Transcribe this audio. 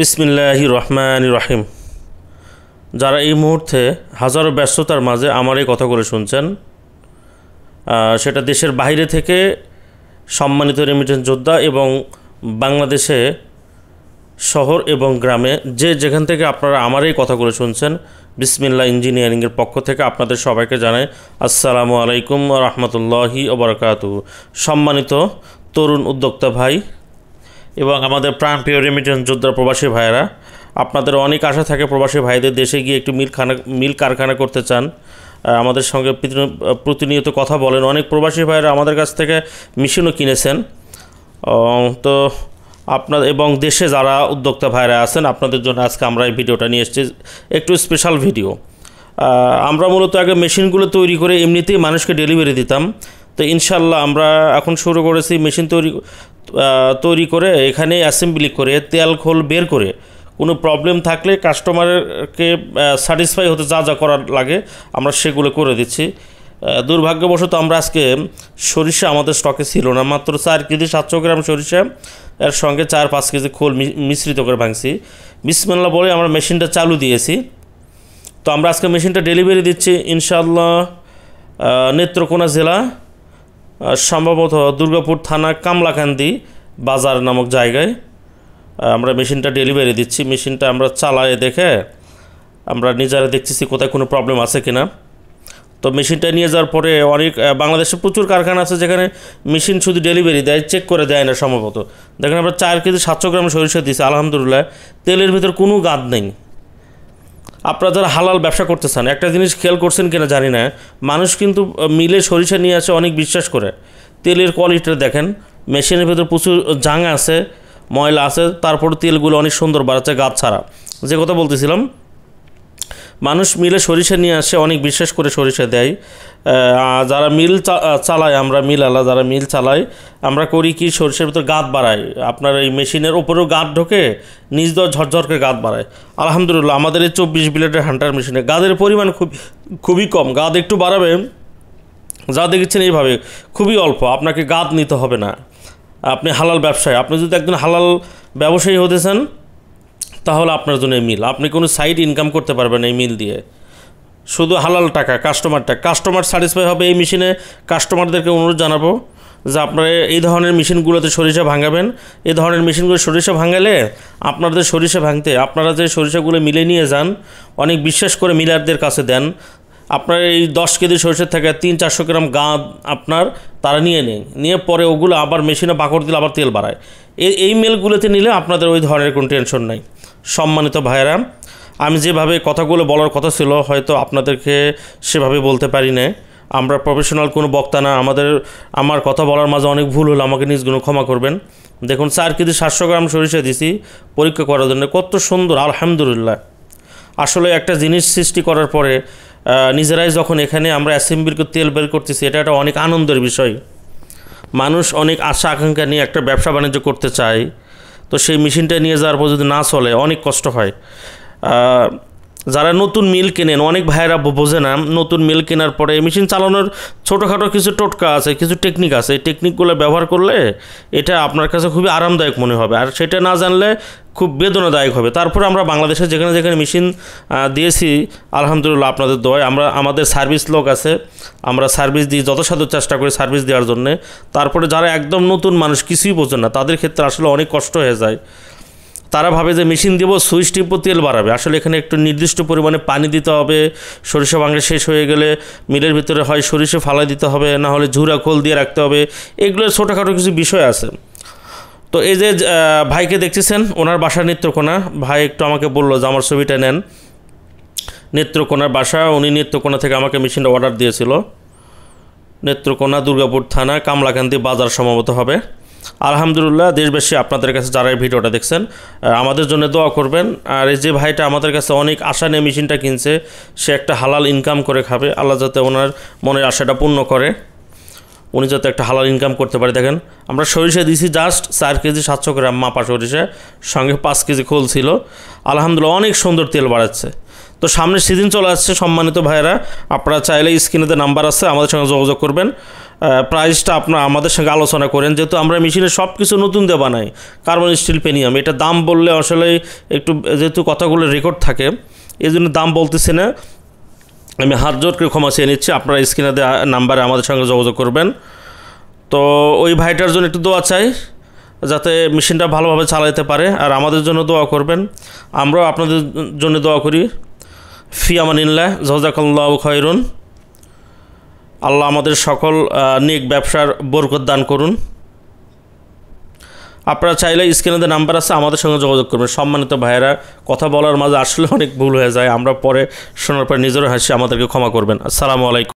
বিসমিল্লাহি রহমান রহিম যারা এই মুহূর্তে হাজারো ব্যস্ততার মাঝে আমার এই কথাগুলো শুনছেন সেটা দেশের বাইরে থেকে সম্মানিত রেমিটেন্স যোদ্ধা এবং বাংলাদেশে শহর এবং গ্রামে যে যেখান থেকে আপনারা আমার এই কথাগুলো শুনছেন বিসমিল্লা ইঞ্জিনিয়ারিংয়ের পক্ষ থেকে আপনাদের সবাইকে জানাই আসসালামু আলাইকুম রহমতুল্লাহি ওবরাকাতু সম্মানিত তরুণ উদ্যোক্তা ভাই এবং আমাদের প্রাণ প্রিয় রেমিটেন্স যোদ্ধা প্রবাসী ভাইয়েরা আপনাদের অনেক আশা থাকে প্রবাসী ভাইদের দেশে গিয়ে একটু মিল খানা মিল কারখানা করতে চান আমাদের সঙ্গে প্রতিনিয়ত কথা বলেন অনেক প্রবাসী ভাইয়েরা আমাদের কাছ থেকে মেশিনও কিনেছেন তো আপনার এবং দেশে যারা উদ্যোক্তা ভাইরা আছেন আপনাদের জন্য আজকে আমরা এই ভিডিওটা নিয়ে এসেছি একটু স্পেশাল ভিডিও আমরা মূলত আগে মেশিনগুলো তৈরি করে এমনিতেই মানুষকে ডেলিভারি দিতাম তো ইনশাল্লাহ আমরা এখন শুরু করেছি মেশিন তৈরি তৈরি করে এখানে অ্যাসেম্বলি করে তেল খোল বের করে কোনো প্রবলেম থাকলে কাস্টমারকে স্যাটিসফাই হতে যা যা করার লাগে আমরা সেগুলো করে দিচ্ছি দুর্ভাগ্যবশত আমরা আজকে সরিষা আমাদের স্টকে ছিল না মাত্র চার কেজি সাতশো গ্রাম সরিষা এর সঙ্গে চার পাঁচ কেজি খোল মিশ্রিত করে ভাঙছি বিসমেল্লা বলে আমরা মেশিনটা চালু দিয়েছি তো আমরা আজকে মেশিনটা ডেলিভারি দিচ্ছি ইনশাল্লাহ নেত্রকোনা জেলা সম্ভবত দুর্গাপুর থানা কামলাকান্দি বাজার নামক জায়গায় আমরা মেশিনটা ডেলিভারি দিচ্ছি মেশিনটা আমরা চালায় দেখে আমরা নিজেরা দেখতেছি কোথায় কোনো প্রবলেম আছে কিনা তো মেশিনটা নিয়ে যাওয়ার পরে অনেক বাংলাদেশে প্রচুর কারখানা আছে যেখানে মেশিন শুধু ডেলিভারি দেয় চেক করে দেয় না সম্ভবত দেখেন আমরা চার কেজি সাতশো গ্রাম সরিষা দিয়েছি আলহামদুলিল্লাহ তেলের ভিতর কোনো গাদ নেই আপনারা যারা হালাল ব্যবসা করতে চান একটা জিনিস খেয়াল করছেন কিনা জানি না মানুষ কিন্তু মিলে সরিষা নিয়ে আসে অনেক বিশ্বাস করে তেলের কোয়ালিটিটা দেখেন মেশিনের ভেতর প্রচুর জাং আছে ময়লা আছে তারপর তেলগুলো অনেক সুন্দর বাড়াচ্ছে গাছ ছাড়া যে কথা বলতেছিলাম মানুষ মিলে সরিষা নিয়ে আসে অনেক বিশেষ করে সরিষা দেয় যারা মিল চালায় আমরা মিল আলা যারা মিল চালায় আমরা করি কি সরিষার ভিতর গাঁত বাড়াই আপনার এই মেশিনের ওপরেও গাঁত ঢোকে নিজ দর ঝরঝর করে গাঁত বাড়ায় আলহামদুলিল্লাহ আমাদের এই চব্বিশ ব্লেডের হান্টার মেশিনে গাঁদের পরিমাণ খুব খুবই কম গাঁদ একটু বাড়াবে যা দেখেছেন এইভাবে খুবই অল্প আপনাকে গাঁত নিতে হবে না আপনি হালাল ব্যবসায় আপনি যদি একজন হালাল ব্যবসায়ী হতে চান তাহলে আপনার জন্য এই মিল আপনি কোনো সাইড ইনকাম করতে পারবেন এই মিল দিয়ে শুধু হালাল টাকা কাস্টমারটা কাস্টমার স্যাটিসফাই হবে এই মেশিনে কাস্টমারদেরকে অনুরোধ জানাবো যে আপনারা এই ধরনের মেশিনগুলোতে সরিষা ভাঙাবেন এই ধরনের মেশিনগুলো সরিষা ভাঙালে আপনাদের সরিষা ভাঙতে আপনারা যে সরিষাগুলো মিলে নিয়ে যান অনেক বিশ্বাস করে মিলারদের কাছে দেন আপনার এই দশ কেজি সরষের থেকে তিন চারশো গ্রাম গাঁ আপনার তারা নিয়ে নেয় নিয়ে পরে ওগুলো আবার মেশিনে বাঁকড় দিলে আবার তেল বাড়ায় এই এই মেলগুলোতে নিলে আপনাদের ওই ধরনের কোনো টেনশন নাই সম্মানিত ভাইয়েরা আমি যেভাবে কথাগুলো বলার কথা ছিল হয়তো আপনাদেরকে সেভাবে বলতে পারি না আমরা প্রফেশনাল কোনো বক্তা না আমাদের আমার কথা বলার মাঝে অনেক ভুল হলো আমাকে নিজগুলো ক্ষমা করবেন দেখুন চার কেজি সাতশো গ্রাম সরিষা দিছি পরীক্ষা করার জন্য কত সুন্দর আলহামদুলিল্লাহ আসলে একটা জিনিস সৃষ্টি করার পরে নিজেরাই যখন এখানে আমরা অ্যাসেম্বলিকে তেল বের করতেছি এটা একটা অনেক আনন্দের বিষয় মানুষ অনেক আশা আকাঙ্ক্ষা নিয়ে একটা ব্যবসা বাণিজ্য করতে চায় তো সেই মেশিনটা নিয়ে যাওয়ার পর যদি না চলে অনেক কষ্ট হয় যারা নতুন মিল কেনেন অনেক ভাইয়েরা বোঝে না নতুন মিল কেনার পরে মেশিন চালানোর ছোটোখাটো কিছু টোটকা আছে কিছু টেকনিক আছে এই টেকনিকগুলো ব্যবহার করলে এটা আপনার কাছে খুবই আরামদায়ক মনে হবে আর সেটা না জানলে খুব বেদনাদায়ক হবে তারপরে আমরা বাংলাদেশে যেখানে যেখানে মেশিন দিয়েছি আলহামদুলিল্লাহ আপনাদের দয় আমরা আমাদের সার্ভিস লোক আছে আমরা সার্ভিস দিই যথাসাধ্য চেষ্টা করি সার্ভিস দেওয়ার জন্যে তারপরে যারা একদম নতুন মানুষ কিছুই বোঝে না তাদের ক্ষেত্রে আসলে অনেক কষ্ট হয়ে যায় তারা ভাবে যে মেশিন দেবো সুইচ টিপো তেল বাড়াবে আসলে এখানে একটু নির্দিষ্ট পরিমাণে পানি দিতে হবে সরিষা বাংলা শেষ হয়ে গেলে মিলের ভিতরে হয় সরিষে ফালা দিতে হবে না হলে ঝুরা খোল দিয়ে রাখতে হবে এগুলো ছোটোখাটো কিছু বিষয় আছে তো এই যে ভাইকে দেখতেছেন ওনার বাসা নেত্রকোনা ভাই একটু আমাকে বললো যে আমার ছবিটা নেন নেত্রকোনার বাসা উনি নেত্রকোনা থেকে আমাকে মেশিনটা অর্ডার দিয়েছিল নেত্রকোনা দুর্গাপুর থানা কামলাকান্দি বাজার সম্ভবত হবে আলহামদুলিল্লাহ দেশবাসী আপনাদের কাছে যারা এই ভিডিওটা দেখছেন আমাদের জন্য দোয়া করবেন আর এই যে ভাইটা আমাদের কাছে অনেক আশা নিয়ে মেশিনটা কিনছে সে একটা হালাল ইনকাম করে খাবে আল্লাহ যাতে ওনার মনের আশাটা পূর্ণ করে উনি যাতে একটা হালাল ইনকাম করতে পারে দেখেন আমরা সরিষা দিয়েছি জাস্ট চার কেজি সাতশো গ্রাম মাপা সরিষা সঙ্গে পাঁচ কেজি খোল ছিল আলহামদুলিল্লাহ অনেক সুন্দর তেল বাড়াচ্ছে তো সামনের সিজন চলে আসছে সম্মানিত ভাইয়েরা আপনারা চাইলে স্ক্রিনেতে নাম্বার আছে আমাদের সঙ্গে যোগাযোগ করবেন প্রাইসটা আপনার আমাদের সঙ্গে আলোচনা করেন যেহেতু আমরা মেশিনে সব কিছু নতুন দেওয়া বানাই কার্বন স্টিল পেনিয়াম এটা দাম বললে আসলে একটু যেহেতু কথাগুলো রেকর্ড থাকে এই জন্য দাম বলতেছি না আমি হাত জোর করে ক্ষমা চেয়ে নিচ্ছি আপনারা স্ক্রিনে দেওয়া নাম্বারে আমাদের সঙ্গে যোগাযোগ করবেন তো ওই ভাইটার জন্য একটু দোয়া চাই যাতে মেশিনটা ভালোভাবে চালাতে পারে আর আমাদের জন্য দোয়া করবেন আমরাও আপনাদের জন্য দোয়া করি ফি আমানিল্লাহ জহজাকাল্লাহ খয়রুন আল্লাহ আমাদের সকল নিক ব্যবসার বরকত দান করুন আপনারা চাইলে স্ক্রিনে নাম্বার আছে আমাদের সঙ্গে যোগাযোগ করবেন সম্মানিত ভাইয়েরা কথা বলার মাঝে আসলে অনেক ভুল হয়ে যায় আমরা পরে শোনার পর নিজেরও হাসি আমাদেরকে ক্ষমা করবেন আসসালামু আলাইকুম